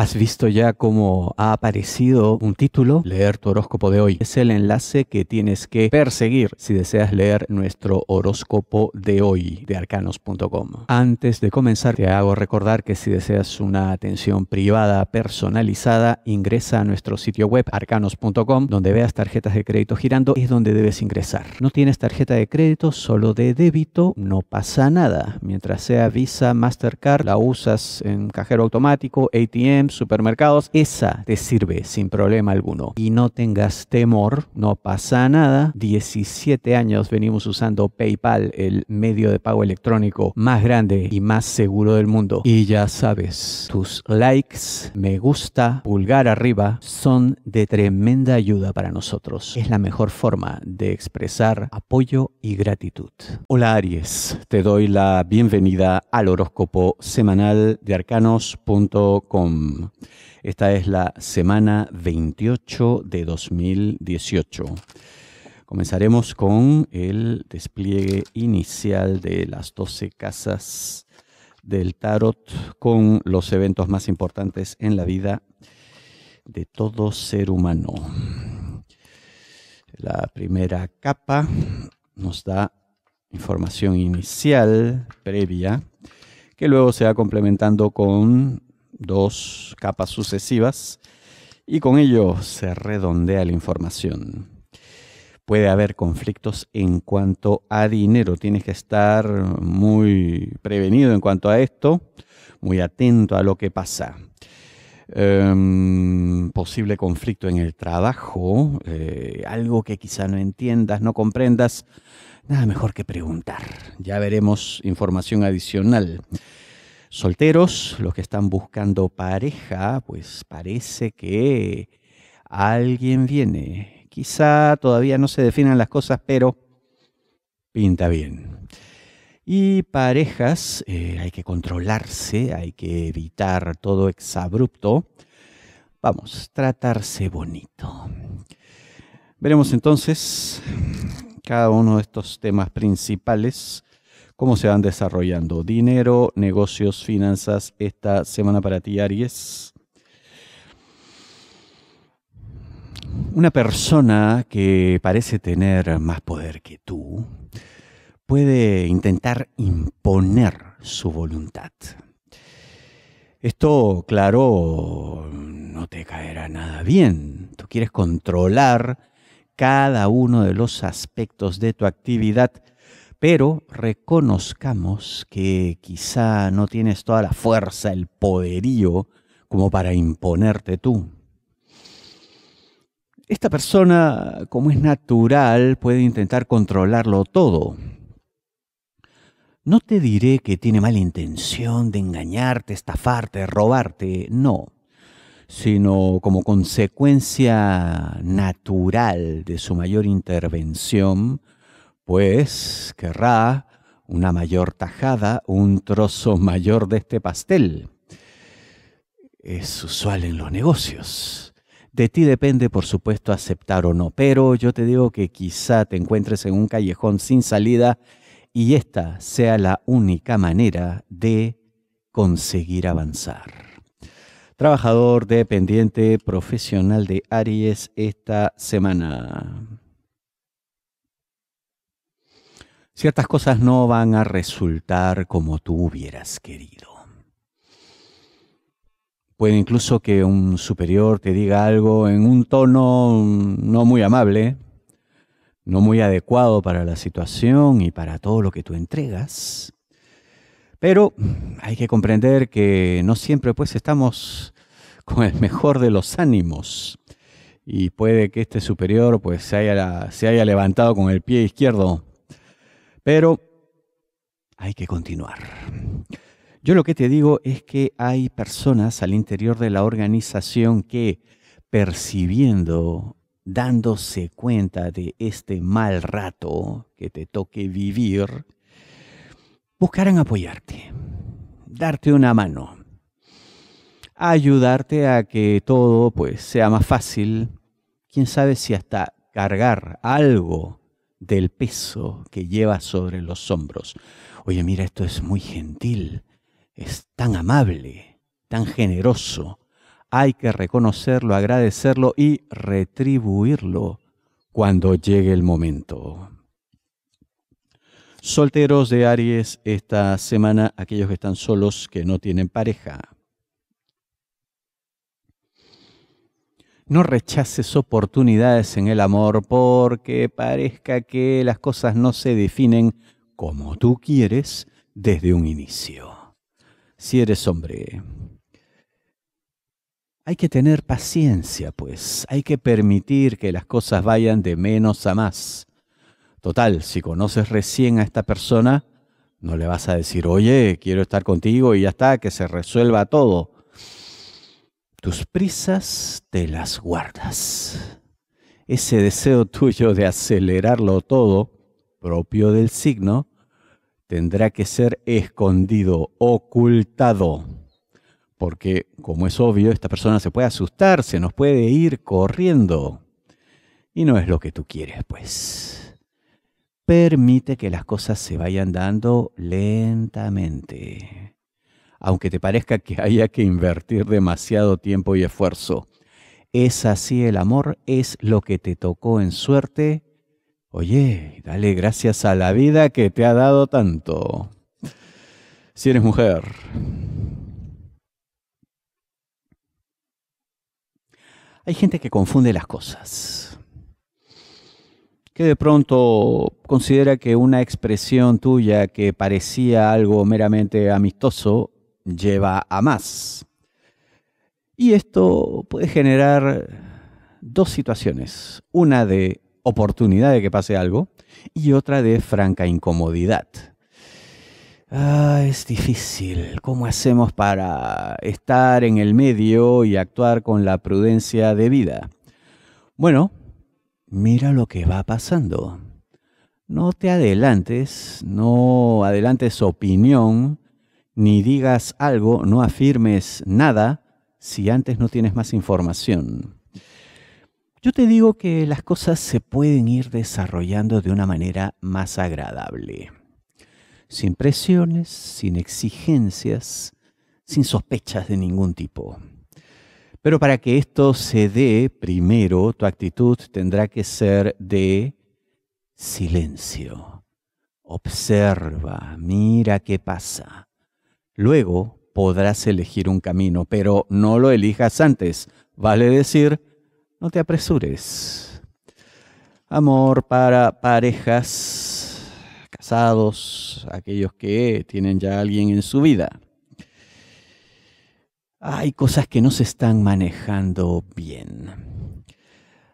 Has visto ya cómo ha aparecido un título, Leer tu horóscopo de hoy. Es el enlace que tienes que perseguir si deseas leer nuestro horóscopo de hoy de arcanos.com. Antes de comenzar, te hago recordar que si deseas una atención privada personalizada, ingresa a nuestro sitio web arcanos.com, donde veas tarjetas de crédito girando, es donde debes ingresar. No tienes tarjeta de crédito, solo de débito, no pasa nada. Mientras sea Visa, Mastercard, la usas en cajero automático, ATM, supermercados, esa te sirve sin problema alguno. Y no tengas temor, no pasa nada. 17 años venimos usando PayPal, el medio de pago electrónico más grande y más seguro del mundo. Y ya sabes, tus likes, me gusta, pulgar arriba, son de tremenda ayuda para nosotros. Es la mejor forma de expresar apoyo y gratitud. Hola Aries, te doy la bienvenida al horóscopo semanal de arcanos.com. Esta es la semana 28 de 2018. Comenzaremos con el despliegue inicial de las 12 casas del tarot con los eventos más importantes en la vida de todo ser humano. La primera capa nos da información inicial previa que luego se va complementando con dos capas sucesivas y con ello se redondea la información. Puede haber conflictos en cuanto a dinero, tienes que estar muy prevenido en cuanto a esto, muy atento a lo que pasa. Em, posible conflicto en el trabajo, eh, algo que quizá no entiendas, no comprendas, nada mejor que preguntar. Ya veremos información adicional. Solteros, los que están buscando pareja, pues parece que alguien viene. Quizá todavía no se definan las cosas, pero pinta bien. Y parejas, eh, hay que controlarse, hay que evitar todo exabrupto. Vamos, tratarse bonito. Veremos entonces cada uno de estos temas principales cómo se van desarrollando. Dinero, negocios, finanzas, esta semana para ti, Aries. Una persona que parece tener más poder que tú puede intentar imponer su voluntad. Esto, claro, no te caerá nada bien. Tú quieres controlar cada uno de los aspectos de tu actividad pero reconozcamos que quizá no tienes toda la fuerza, el poderío como para imponerte tú. Esta persona, como es natural, puede intentar controlarlo todo. No te diré que tiene mala intención de engañarte, estafarte, robarte, no, sino como consecuencia natural de su mayor intervención, pues querrá una mayor tajada, un trozo mayor de este pastel. Es usual en los negocios. De ti depende, por supuesto, aceptar o no, pero yo te digo que quizá te encuentres en un callejón sin salida y esta sea la única manera de conseguir avanzar. Trabajador dependiente profesional de Aries esta semana. Ciertas cosas no van a resultar como tú hubieras querido. Puede incluso que un superior te diga algo en un tono no muy amable, no muy adecuado para la situación y para todo lo que tú entregas. Pero hay que comprender que no siempre pues estamos con el mejor de los ánimos y puede que este superior pues se haya, se haya levantado con el pie izquierdo pero hay que continuar. Yo lo que te digo es que hay personas al interior de la organización que, percibiendo, dándose cuenta de este mal rato que te toque vivir, buscarán apoyarte, darte una mano, ayudarte a que todo pues sea más fácil, quién sabe si hasta cargar algo del peso que lleva sobre los hombros. Oye, mira, esto es muy gentil, es tan amable, tan generoso. Hay que reconocerlo, agradecerlo y retribuirlo cuando llegue el momento. Solteros de Aries esta semana, aquellos que están solos, que no tienen pareja. No rechaces oportunidades en el amor porque parezca que las cosas no se definen como tú quieres desde un inicio. Si eres hombre, hay que tener paciencia, pues hay que permitir que las cosas vayan de menos a más. Total, si conoces recién a esta persona, no le vas a decir, oye, quiero estar contigo y ya está, que se resuelva todo. Tus prisas te las guardas. Ese deseo tuyo de acelerarlo todo, propio del signo, tendrá que ser escondido, ocultado. Porque, como es obvio, esta persona se puede asustar, se nos puede ir corriendo. Y no es lo que tú quieres, pues. Permite que las cosas se vayan dando lentamente aunque te parezca que haya que invertir demasiado tiempo y esfuerzo. Es así el amor, es lo que te tocó en suerte. Oye, dale gracias a la vida que te ha dado tanto. Si eres mujer. Hay gente que confunde las cosas que de pronto considera que una expresión tuya que parecía algo meramente amistoso lleva a más. Y esto puede generar dos situaciones, una de oportunidad de que pase algo y otra de franca incomodidad. Ah, es difícil. ¿Cómo hacemos para estar en el medio y actuar con la prudencia debida? Bueno, mira lo que va pasando. No te adelantes, no adelantes opinión, ni digas algo, no afirmes nada si antes no tienes más información. Yo te digo que las cosas se pueden ir desarrollando de una manera más agradable. Sin presiones, sin exigencias, sin sospechas de ningún tipo. Pero para que esto se dé, primero tu actitud tendrá que ser de silencio. Observa, mira qué pasa. Luego podrás elegir un camino, pero no lo elijas antes. Vale decir, no te apresures. Amor para parejas, casados, aquellos que tienen ya alguien en su vida. Hay cosas que no se están manejando bien.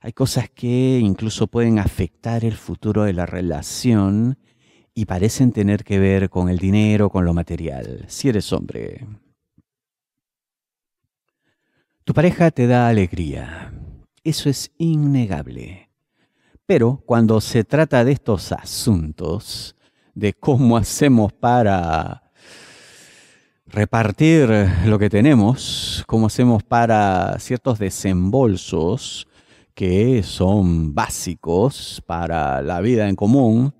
Hay cosas que incluso pueden afectar el futuro de la relación y parecen tener que ver con el dinero, con lo material, si eres hombre. Tu pareja te da alegría, eso es innegable. Pero cuando se trata de estos asuntos, de cómo hacemos para repartir lo que tenemos, cómo hacemos para ciertos desembolsos que son básicos para la vida en común,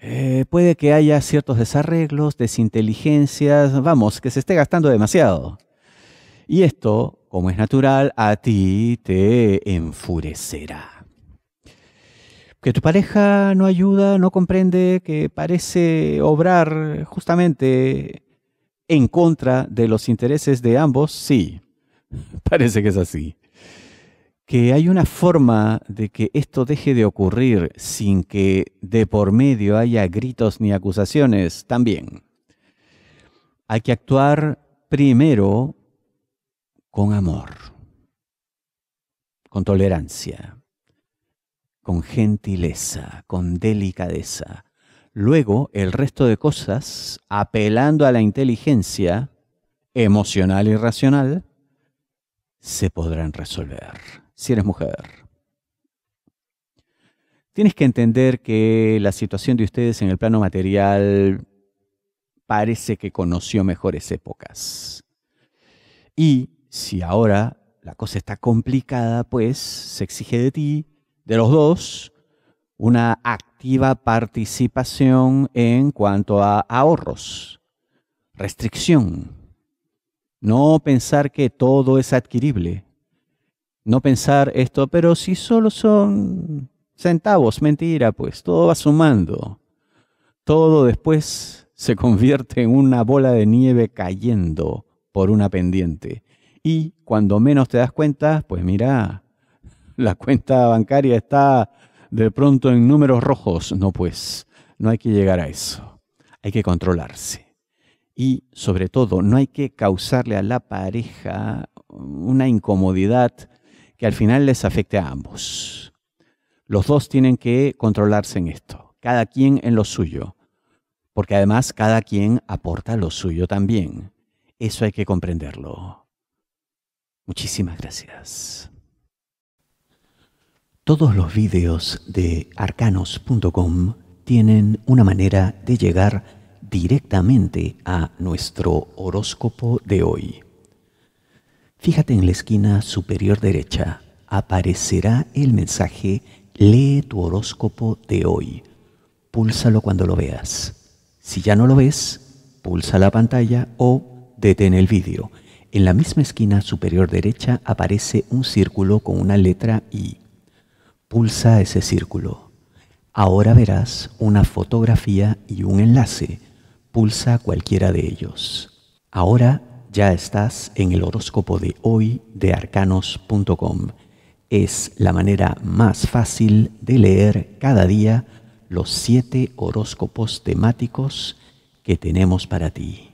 eh, puede que haya ciertos desarreglos, desinteligencias, vamos, que se esté gastando demasiado. Y esto, como es natural, a ti te enfurecerá. Que tu pareja no ayuda, no comprende, que parece obrar justamente en contra de los intereses de ambos, sí, parece que es así que hay una forma de que esto deje de ocurrir sin que de por medio haya gritos ni acusaciones también. Hay que actuar primero con amor, con tolerancia, con gentileza, con delicadeza. Luego el resto de cosas, apelando a la inteligencia emocional y racional, se podrán resolver. Si eres mujer. Tienes que entender que la situación de ustedes en el plano material parece que conoció mejores épocas. Y si ahora la cosa está complicada, pues se exige de ti, de los dos, una activa participación en cuanto a ahorros, restricción, no pensar que todo es adquirible. No pensar esto, pero si solo son centavos, mentira, pues todo va sumando. Todo después se convierte en una bola de nieve cayendo por una pendiente. Y cuando menos te das cuenta, pues mira, la cuenta bancaria está de pronto en números rojos. No, pues, no hay que llegar a eso. Hay que controlarse. Y sobre todo, no hay que causarle a la pareja una incomodidad que al final les afecte a ambos. Los dos tienen que controlarse en esto, cada quien en lo suyo, porque además cada quien aporta lo suyo también. Eso hay que comprenderlo. Muchísimas gracias. Todos los vídeos de arcanos.com tienen una manera de llegar a directamente a nuestro horóscopo de hoy. Fíjate en la esquina superior derecha, aparecerá el mensaje Lee tu horóscopo de hoy. Púlsalo cuando lo veas. Si ya no lo ves, pulsa la pantalla o detén el vídeo. En la misma esquina superior derecha aparece un círculo con una letra I. Pulsa ese círculo. Ahora verás una fotografía y un enlace Pulsa cualquiera de ellos. Ahora ya estás en el horóscopo de hoy de arcanos.com. Es la manera más fácil de leer cada día los siete horóscopos temáticos que tenemos para ti.